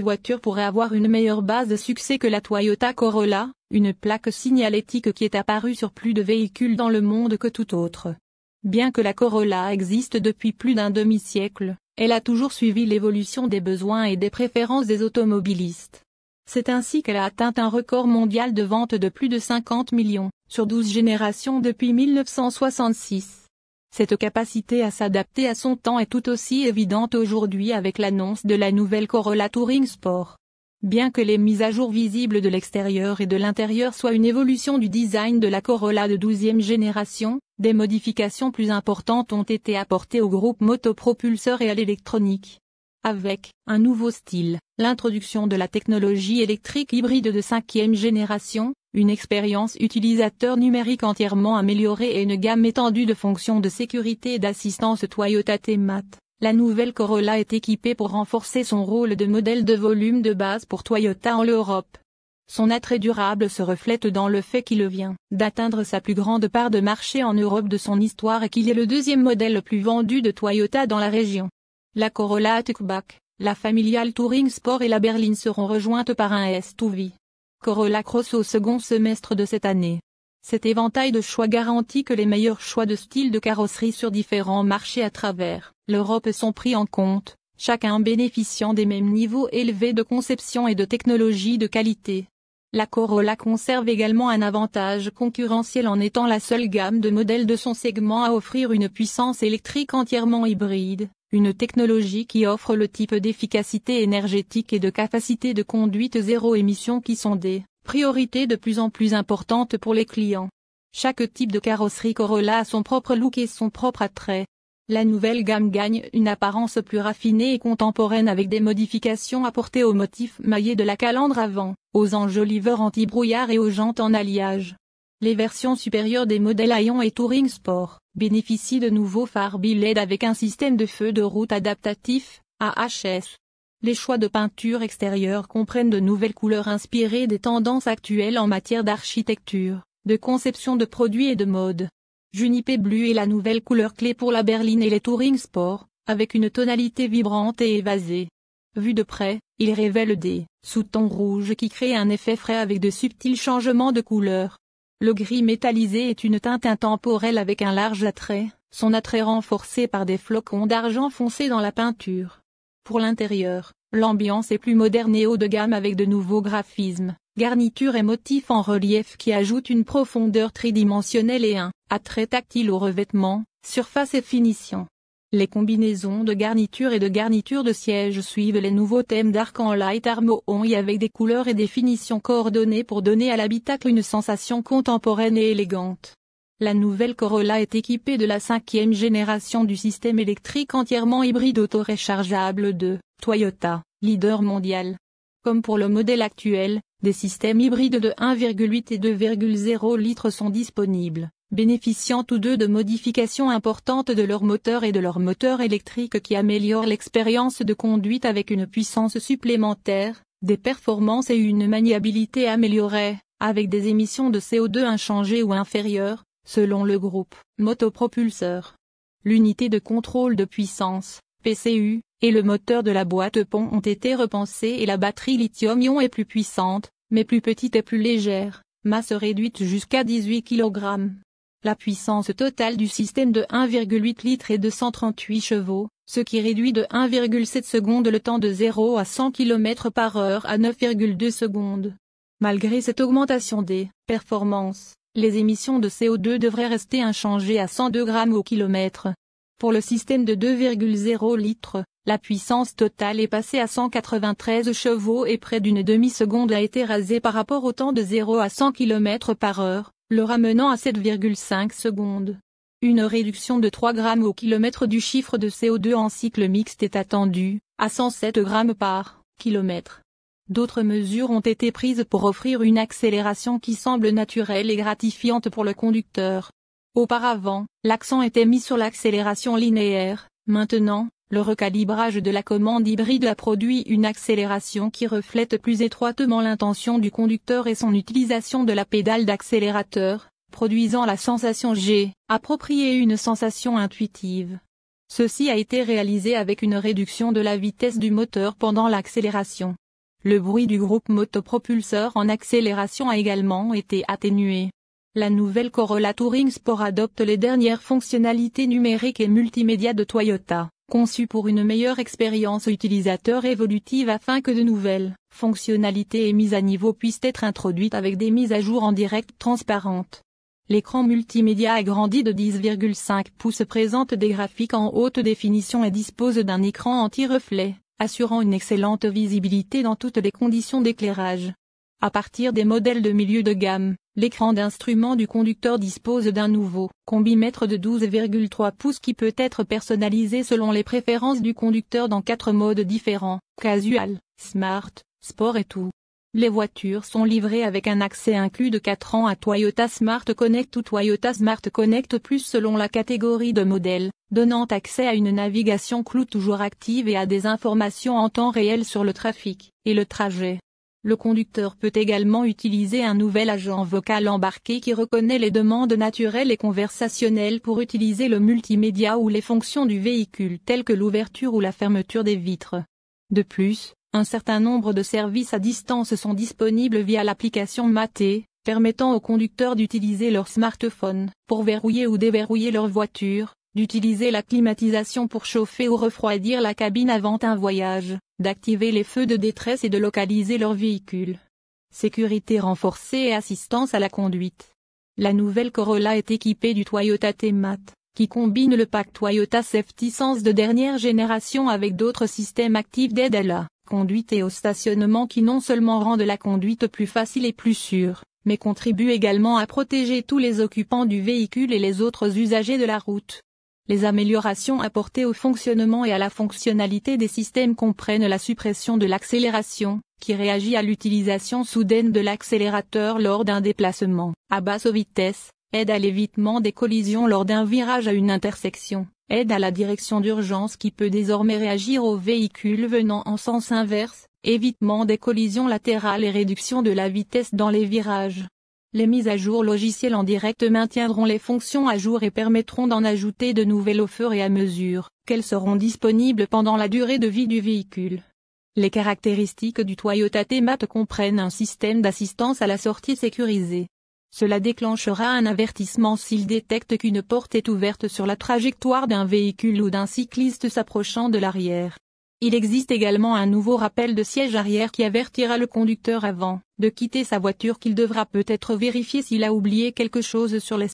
voiture pourrait avoir une meilleure base de succès que la Toyota Corolla, une plaque signalétique qui est apparue sur plus de véhicules dans le monde que tout autre. Bien que la Corolla existe depuis plus d'un demi-siècle, elle a toujours suivi l'évolution des besoins et des préférences des automobilistes. C'est ainsi qu'elle a atteint un record mondial de vente de plus de 50 millions, sur 12 générations depuis 1966. Cette capacité à s'adapter à son temps est tout aussi évidente aujourd'hui avec l'annonce de la nouvelle Corolla Touring Sport. Bien que les mises à jour visibles de l'extérieur et de l'intérieur soient une évolution du design de la Corolla de 12e génération, des modifications plus importantes ont été apportées au groupe motopropulseur et à l'électronique. Avec un nouveau style, l'introduction de la technologie électrique hybride de 5e génération, une expérience utilisateur numérique entièrement améliorée et une gamme étendue de fonctions de sécurité et d'assistance Toyota Temat. La nouvelle Corolla est équipée pour renforcer son rôle de modèle de volume de base pour Toyota en Europe. Son attrait durable se reflète dans le fait qu'il vient d'atteindre sa plus grande part de marché en Europe de son histoire et qu'il est le deuxième modèle le plus vendu de Toyota dans la région. La Corolla Tuckback, la familiale Touring Sport et la berline seront rejointes par un s S2V. Corolla Cross au second semestre de cette année. Cet éventail de choix garantit que les meilleurs choix de style de carrosserie sur différents marchés à travers l'Europe sont pris en compte, chacun bénéficiant des mêmes niveaux élevés de conception et de technologie de qualité. La Corolla conserve également un avantage concurrentiel en étant la seule gamme de modèles de son segment à offrir une puissance électrique entièrement hybride, une technologie qui offre le type d'efficacité énergétique et de capacité de conduite zéro émission qui sont des priorités de plus en plus importantes pour les clients. Chaque type de carrosserie Corolla a son propre look et son propre attrait. La nouvelle gamme gagne une apparence plus raffinée et contemporaine avec des modifications apportées aux motifs maillés de la calandre avant, aux enjoliveurs anti-brouillard et aux jantes en alliage. Les versions supérieures des modèles Ion et Touring Sport bénéficie de nouveaux phares LED avec un système de feu de route adaptatif, AHS. Les choix de peinture extérieure comprennent de nouvelles couleurs inspirées des tendances actuelles en matière d'architecture, de conception de produits et de mode. Juniper Blue est la nouvelle couleur clé pour la berline et les touring sport, avec une tonalité vibrante et évasée. Vu de près, il révèle des sous-tons rouges qui créent un effet frais avec de subtils changements de couleur. Le gris métallisé est une teinte intemporelle avec un large attrait, son attrait renforcé par des flocons d'argent foncé dans la peinture. Pour l'intérieur, l'ambiance est plus moderne et haut de gamme avec de nouveaux graphismes, garnitures et motifs en relief qui ajoutent une profondeur tridimensionnelle et un attrait tactile aux revêtements, surface et finition. Les combinaisons de garniture et de garniture de siège suivent les nouveaux thèmes en Light Armo-On-Y avec des couleurs et des finitions coordonnées pour donner à l'habitacle une sensation contemporaine et élégante. La nouvelle Corolla est équipée de la cinquième génération du système électrique entièrement hybride auto autoréchargeable de Toyota, leader mondial. Comme pour le modèle actuel, des systèmes hybrides de 1,8 et 2,0 litres sont disponibles bénéficiant tous deux de modifications importantes de leur moteur et de leur moteur électrique qui améliorent l'expérience de conduite avec une puissance supplémentaire, des performances et une maniabilité améliorée, avec des émissions de CO2 inchangées ou inférieures, selon le groupe motopropulseur. L'unité de contrôle de puissance, PCU, et le moteur de la boîte pont ont été repensés et la batterie lithium-ion est plus puissante, mais plus petite et plus légère, masse réduite jusqu'à 18 kg. La puissance totale du système de 1,8 litres est de 138 chevaux, ce qui réduit de 1,7 secondes le temps de 0 à 100 km par heure à 9,2 secondes. Malgré cette augmentation des performances, les émissions de CO2 devraient rester inchangées à 102 grammes au kilomètre. Pour le système de 2,0 litres, la puissance totale est passée à 193 chevaux et près d'une demi-seconde a été rasée par rapport au temps de 0 à 100 km par heure le ramenant à 7,5 secondes. Une réduction de 3 grammes au kilomètre du chiffre de CO2 en cycle mixte est attendue, à 107 grammes par kilomètre. D'autres mesures ont été prises pour offrir une accélération qui semble naturelle et gratifiante pour le conducteur. Auparavant, l'accent était mis sur l'accélération linéaire, maintenant, le recalibrage de la commande hybride a produit une accélération qui reflète plus étroitement l'intention du conducteur et son utilisation de la pédale d'accélérateur, produisant la sensation G, appropriée une sensation intuitive. Ceci a été réalisé avec une réduction de la vitesse du moteur pendant l'accélération. Le bruit du groupe motopropulseur en accélération a également été atténué. La nouvelle Corolla Touring Sport adopte les dernières fonctionnalités numériques et multimédia de Toyota conçu pour une meilleure expérience utilisateur évolutive afin que de nouvelles fonctionnalités et mises à niveau puissent être introduites avec des mises à jour en direct transparentes. L'écran multimédia agrandi de 10,5 pouces présente des graphiques en haute définition et dispose d'un écran anti-reflet, assurant une excellente visibilité dans toutes les conditions d'éclairage. À partir des modèles de milieu de gamme, l'écran d'instrument du conducteur dispose d'un nouveau combimètre de 12,3 pouces qui peut être personnalisé selon les préférences du conducteur dans quatre modes différents, casual, smart, sport et tout. Les voitures sont livrées avec un accès inclus de 4 ans à Toyota Smart Connect ou Toyota Smart Connect Plus selon la catégorie de modèle, donnant accès à une navigation clou toujours active et à des informations en temps réel sur le trafic et le trajet. Le conducteur peut également utiliser un nouvel agent vocal embarqué qui reconnaît les demandes naturelles et conversationnelles pour utiliser le multimédia ou les fonctions du véhicule telles que l'ouverture ou la fermeture des vitres. De plus, un certain nombre de services à distance sont disponibles via l'application Mate, permettant aux conducteurs d'utiliser leur smartphone pour verrouiller ou déverrouiller leur voiture, d'utiliser la climatisation pour chauffer ou refroidir la cabine avant un voyage, d'activer les feux de détresse et de localiser leur véhicule. Sécurité renforcée et assistance à la conduite. La nouvelle Corolla est équipée du Toyota T-MAT, qui combine le pack Toyota Safety Sense de dernière génération avec d'autres systèmes actifs d'aide à la conduite et au stationnement qui non seulement rendent la conduite plus facile et plus sûre, mais contribuent également à protéger tous les occupants du véhicule et les autres usagers de la route. Les améliorations apportées au fonctionnement et à la fonctionnalité des systèmes comprennent la suppression de l'accélération, qui réagit à l'utilisation soudaine de l'accélérateur lors d'un déplacement à basse vitesse, aide à l'évitement des collisions lors d'un virage à une intersection, aide à la direction d'urgence qui peut désormais réagir aux véhicules venant en sens inverse, évitement des collisions latérales et réduction de la vitesse dans les virages. Les mises à jour logicielles en direct maintiendront les fonctions à jour et permettront d'en ajouter de nouvelles au fur et à mesure qu'elles seront disponibles pendant la durée de vie du véhicule. Les caractéristiques du Toyota T-MAT comprennent un système d'assistance à la sortie sécurisée. Cela déclenchera un avertissement s'il détecte qu'une porte est ouverte sur la trajectoire d'un véhicule ou d'un cycliste s'approchant de l'arrière. Il existe également un nouveau rappel de siège arrière qui avertira le conducteur avant de quitter sa voiture qu'il devra peut-être vérifier s'il a oublié quelque chose sur les